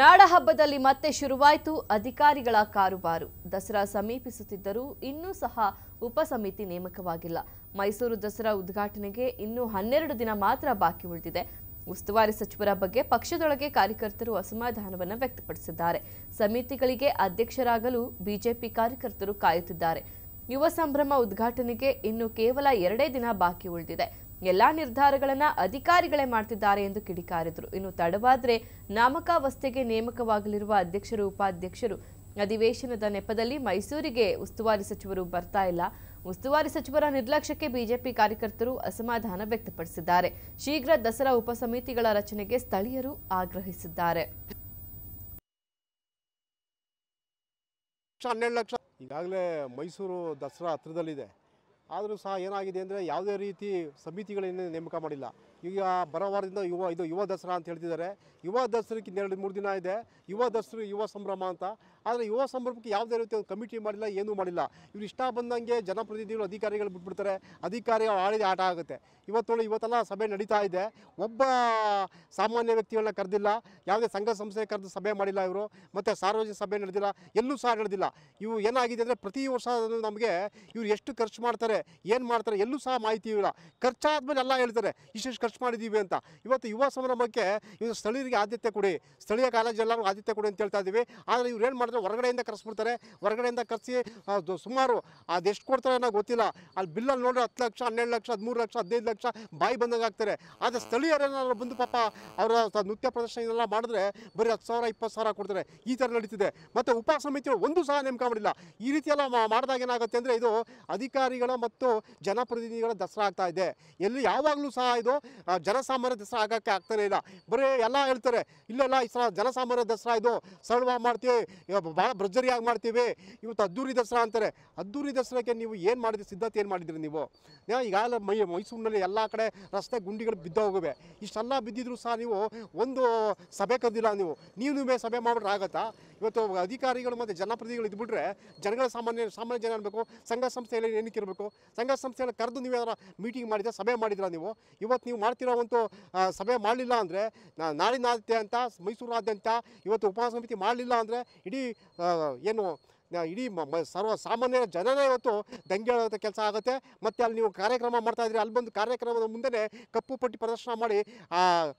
ನಾಡ ಹಬ್ಬದಲ್ಲಿ ಮತ್ತೆ ಶುರುವಾಯಿತು ಅಧಿಕಾರಿಗಳ ಕಾರುಬಾರು ದಸರಾ ಸಮೀಪಿಸುತ್ತಿದ್ದರೂ ಇನ್ನೂ ಸಹ ಉಪಸಮಿತಿ ನೇಮಕವಾಗಿಲ್ಲ ಮೈಸೂರು ದಸರಾ ಉದ್ಘಾಟನೆಗೆ ಇನ್ನೂ ಹನ್ನೆರಡು ದಿನ ಮಾತ್ರ ಬಾಕಿ ಉಳಿದಿದೆ ಉಸ್ತುವಾರಿ ಸಚಿವರ ಬಗ್ಗೆ ಪಕ್ಷದೊಳಗೆ ಕಾರ್ಯಕರ್ತರು ಅಸಮಾಧಾನವನ್ನು ವ್ಯಕ್ತಪಡಿಸಿದ್ದಾರೆ ಸಮಿತಿಗಳಿಗೆ ಅಧ್ಯಕ್ಷರಾಗಲು ಬಿಜೆಪಿ ಕಾರ್ಯಕರ್ತರು ಕಾಯುತ್ತಿದ್ದಾರೆ ಯುವ ಸಂಭ್ರಮ ಉದ್ಘಾಟನೆಗೆ ಇನ್ನು ಕೇವಲ ಎರಡೇ ದಿನ ಬಾಕಿ ಉಳಿದಿದೆ ಎಲ್ಲ ನಿರ್ಧಾರಗಳನ್ನ ಅಧಿಕಾರಿಗಳೇ ಮಾಡ್ತಿದ್ದಾರೆ ಎಂದು ಕಿಡಿಕಾರಿದರು ಇನ್ನು ತಡವಾದ್ರೆ ನಾಮಕಾವಸ್ಥೆಗೆ ನೇಮಕವಾಗಲಿರುವ ಅಧ್ಯಕ್ಷರು ಉಪಾಧ್ಯಕ್ಷರು ಅಧಿವೇಶನದ ನೆಪದಲ್ಲಿ ಮೈಸೂರಿಗೆ ಉಸ್ತುವಾರಿ ಸಚಿವರು ಬರ್ತಾ ಇಲ್ಲ ಉಸ್ತುವಾರಿ ಸಚಿವರ ನಿರ್ಲಕ್ಷ್ಯಕ್ಕೆ ಬಿಜೆಪಿ ಕಾರ್ಯಕರ್ತರು ಅಸಮಾಧಾನ ವ್ಯಕ್ತಪಡಿಸಿದ್ದಾರೆ ಶೀಘ್ರ ದಸರಾ ಉಪಸಮಿತಿಗಳ ರಚನೆಗೆ ಸ್ಥಳೀಯರು ಆಗ್ರಹಿಸಿದ್ದಾರೆ ಈಗಾಗಲೇ ಮೈಸೂರು ದಸರಾ ಹತ್ರದಲ್ಲಿದೆ ಆದರೂ ಸಹ ಏನಾಗಿದೆ ಅಂದರೆ ಯಾವುದೇ ರೀತಿ ಸಮಿತಿಗಳನ್ನು ನೇಮಕ ಮಾಡಿಲ್ಲ ಈಗ ಬರವಾರದಿಂದ ಯುವ ಇದು ಯುವ ದಸರಾ ಅಂತ ಹೇಳ್ತಿದ್ದಾರೆ ಯುವ ದಸರಕ್ಕೆ ಎರಡು ಮೂರು ದಿನ ಇದೆ ಯುವ ದಸರು ಯುವ ಸಂಭ್ರಮ ಅಂತ ಆದರೆ ಯುವ ಸಂಭ್ರಮಕ್ಕೆ ಯಾವುದೇ ರೀತಿ ಒಂದು ಕಮಿಟಿ ಮಾಡಿಲ್ಲ ಏನೂ ಮಾಡಿಲ್ಲ ಇವ್ರು ಇಷ್ಟ ಬಂದಂಗೆ ಜನಪ್ರತಿನಿಧಿಗಳು ಅಧಿಕಾರಿಗಳು ಬಿಟ್ಬಿಡ್ತಾರೆ ಅಧಿಕಾರಿ ಆಳಿದ ಆಟ ಆಗುತ್ತೆ ಇವತ್ತೊಳು ಇವತ್ತೆಲ್ಲ ಸಭೆ ನಡೀತಾ ಇದೆ ಒಬ್ಬ ಸಾಮಾನ್ಯ ವ್ಯಕ್ತಿಗಳನ್ನ ಕರೆದಿಲ್ಲ ಯಾವುದೇ ಸಂಘ ಸಂಸ್ಥೆ ಕರೆದು ಸಭೆ ಮಾಡಿಲ್ಲ ಇವರು ಮತ್ತು ಸಾರ್ವಜನಿಕ ಸಭೆ ನಡೆದಿಲ್ಲ ಎಲ್ಲೂ ಸಹ ನಡೆದಿಲ್ಲ ಇವು ಏನಾಗಿದೆ ಅಂದರೆ ಪ್ರತಿ ವರ್ಷ ನಮಗೆ ಇವ್ರು ಎಷ್ಟು ಖರ್ಚು ಮಾಡ್ತಾರೆ ಏನು ಮಾಡ್ತಾರೆ ಎಲ್ಲೂ ಸಹ ಮಾಹಿತಿ ಇಲ್ಲ ಖರ್ಚಾದ್ಮೇಲೆ ಎಲ್ಲ ಹೇಳ್ತಾರೆ ಇಷ್ಟೆಷ್ಟು ಖರ್ಚು ಮಾಡಿದ್ದೀವಿ ಅಂತ ಇವತ್ತು ಯುವ ಸಂಭ್ರಮಕ್ಕೆ ಇವರು ಸ್ಥಳೀಯರಿಗೆ ಆದ್ಯತೆ ಕೊಡಿ ಸ್ಥಳೀಯ ಎಲ್ಲರೂ ಆದ್ಯತೆ ಕೊಡಿ ಅಂತ ಹೇಳ್ತಾ ಇದ್ದೀವಿ ಆದರೆ ಇವ್ರು ಏನು ಮಾಡಿದ್ರೆ ಹೊರಗಡೆಯಿಂದ ಕರೆಸ್ಬಿಡ್ತಾರೆ ಹೊರಗಡೆಯಿಂದ ಕರೆಸಿ ಸುಮಾರು ಅದೆಷ್ಟು ಕೊಡ್ತಾರೆ ಅನ್ನೋ ಗೊತ್ತಿಲ್ಲ ಅಲ್ಲಿ ಬಿಲ್ಲಲ್ಲಿ ನೋಡಿದ್ರೆ ಹತ್ತು ಲಕ್ಷ ಹನ್ನೆರಡು ಲಕ್ಷ ಹದಿಮೂರು ಲಕ್ಷ ಹದಿನೈದು ಲಕ್ಷ ಬಾಯಿ ಬಂದಂಗೆ ಆಗ್ತಾರೆ ಆದರೆ ಸ್ಥಳೀಯರೇನಾದ್ರು ಬಂದು ಪಾಪ ಅವರ ನೃತ್ಯ ಪ್ರದರ್ಶನ ಎಲ್ಲ ಮಾಡಿದ್ರೆ ಬರೀ ಹತ್ತು ಸಾವಿರ ಇಪ್ಪತ್ತು ಸಾವಿರ ಕೊಡ್ತಾರೆ ಈ ಥರ ನಡೀತಿದೆ ಮತ್ತು ಉಪ ಸಮಿತಿಗಳು ಒಂದು ಸಹ ನೇಮಕ ಮಾಡಿಲ್ಲ ಈ ರೀತಿಯೆಲ್ಲ ಮಾಡಿದಾಗ ಏನಾಗುತ್ತೆ ಅಂದರೆ ಇದು ಅಧಿಕಾರಿಗಳ ಮತ್ತು ಜನಪ್ರತಿನಿಧಿಗಳ ದಸರಾ ಆಗ್ತಾ ಇದೆ ಎಲ್ಲಿ ಯಾವಾಗಲೂ ಸಹ ಇದು ಜನಸಾಮಾನ್ಯ ದಸರಾ ಆಗೋಕ್ಕೆ ಆಗ್ತಾನೆ ಇಲ್ಲ ಬರೀ ಎಲ್ಲ ಹೇಳ್ತಾರೆ ಇಲ್ಲೆಲ್ಲ ಈ ಸಲ ಜನಸಾಮಾನ್ಯ ದಸರಾ ಇದು ಸರಳವಾಗಿ ಮಾಡ್ತೀವಿ ಭಾಳ ಭರ್ಜರಿಯಾಗಿ ಮಾಡ್ತೀವಿ ಇವತ್ತು ಅದ್ದೂರಿ ದಸರಾ ಅಂತಾರೆ ಅದ್ದೂರಿ ದಸರಾಕ್ಕೆ ನೀವು ಏನು ಮಾಡಿದ್ರಿ ಸಿದ್ಧತೆ ಏನು ಮಾಡಿದ್ರಿ ನೀವು ಈಗಾಗಲೇ ಮೈ ಮೈಸೂರಿನಲ್ಲಿ ಎಲ್ಲ ಕಡೆ ರಸ್ತೆ ಗುಂಡಿಗಳು ಬಿದ್ದ ಹೋಗಿವೆ ಇಷ್ಟೆಲ್ಲ ಬಿದ್ದಿದ್ರು ಸಹ ನೀವು ಒಂದು ಸಭೆ ಕರೆದಿಲ್ಲ ನೀವು ನೀವು ನಿಮಗೆ ಸಭೆ ಮಾಡಿಬಿಟ್ರೆ ಆಗತ್ತಾ ಇವತ್ತು ಅಧಿಕಾರಿಗಳು ಮತ್ತು ಜನಪ್ರತಿನಿಧಿಗಳು ಇದ್ಬಿಟ್ರೆ ಜನಗಳ ಸಾಮಾನ್ಯ ಸಾಮಾನ್ಯ ಜನ ಇರಬೇಕು ಸಂಘ ಸಂಸ್ಥೆಯಲ್ಲಿ ಇರಬೇಕು ಸಂಘ ಸಂಸ್ಥೆಯಲ್ಲಿ ಕರೆದು ನೀವು ಯಾರ ಮೀಟಿಂಗ್ ಮಾಡಿದ್ರೆ ಸಭೆ ಮಾಡಿದ್ರ ನೀವು ಇವತ್ತು ನೀವು ಮಾಡ್ತಿರೋ ಒಂದು ಸಭೆ ಮಾಡಲಿಲ್ಲ ಅಂದರೆ ನಾಳಿನಾದ್ಯಂತ ಮೈಸೂರಾದ್ಯಂತ ಇವತ್ತು ಸಮಿತಿ ಮಾಡಲಿಲ್ಲ ಅಂದರೆ ಇಡೀ ಏನು ಇಡೀ ಸರ್ವ ಸಾಮಾನ್ಯ ಜನನೇ ಇವತ್ತು ದಂಗೆ ಹೇಳುವಂಥ ಕೆಲಸ ಆಗುತ್ತೆ ಮತ್ತು ಅಲ್ಲಿ ನೀವು ಕಾರ್ಯಕ್ರಮ ಮಾಡ್ತಾಯಿದ್ರಿ ಅಲ್ಲಿ ಬಂದು ಕಾರ್ಯಕ್ರಮದ ಮುಂದೆನೇ ಕಪ್ಪು ಪಟ್ಟಿ ಪ್ರದರ್ಶನ ಮಾಡಿ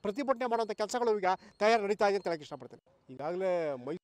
ಪ್ರತಿಭಟನೆ ಮಾಡೋಂಥ ಕೆಲಸಗಳು ಈಗ ತಯಾರು ನಡೀತಾ ಇದೆ ಅಂತ ಹೇಳಕ್ಕೆ ಇಷ್ಟಪಡ್ತೀನಿ ಈಗಾಗಲೇ ಮೈ